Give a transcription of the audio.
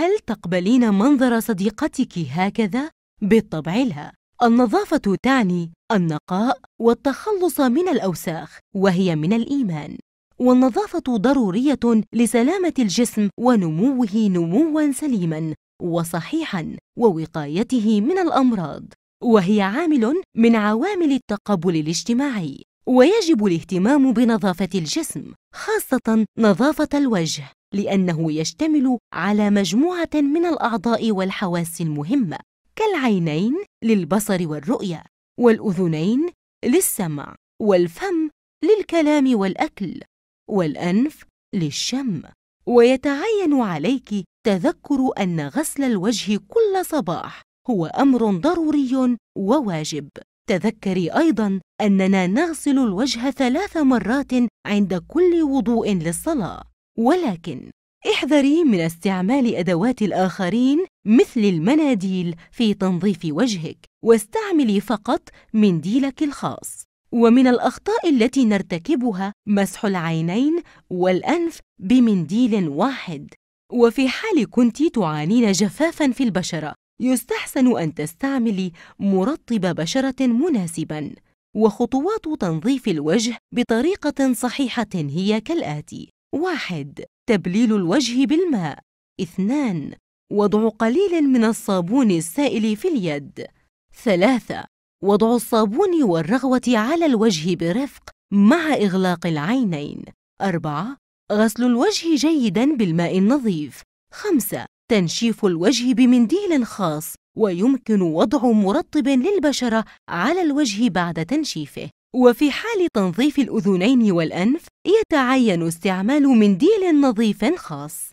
هل تقبلين منظر صديقتك هكذا؟ بالطبع لا النظافة تعني النقاء والتخلص من الأوساخ وهي من الإيمان والنظافة ضرورية لسلامة الجسم ونموه نمواً سليماً وصحيحاً ووقايته من الأمراض وهي عامل من عوامل التقبل الاجتماعي ويجب الاهتمام بنظافة الجسم خاصة نظافة الوجه لأنه يشتمل على مجموعة من الأعضاء والحواس المهمة كالعينين للبصر والرؤية، والأذنين للسمع، والفم للكلام والأكل، والأنف للشم. ويتعين عليك تذكر أن غسل الوجه كل صباح هو أمر ضروري وواجب. تذكري أيضاً أننا نغسل الوجه ثلاث مرات عند كل وضوء للصلاة. ولكن احذري من استعمال أدوات الآخرين مثل المناديل في تنظيف وجهك واستعملي فقط منديلك الخاص ومن الأخطاء التي نرتكبها مسح العينين والأنف بمنديل واحد وفي حال كنت تعانين جفافاً في البشرة يستحسن أن تستعملي مرطب بشرة مناسباً وخطوات تنظيف الوجه بطريقة صحيحة هي كالآتي واحد تبليل الوجه بالماء اثنان وضع قليل من الصابون السائل في اليد ثلاثة وضع الصابون والرغوة على الوجه برفق مع إغلاق العينين أربعة غسل الوجه جيداً بالماء النظيف خمسة تنشيف الوجه بمنديل خاص ويمكن وضع مرطب للبشرة على الوجه بعد تنشيفه وفي حال تنظيف الأذنين والأنف يتعين استعمال منديل نظيف خاص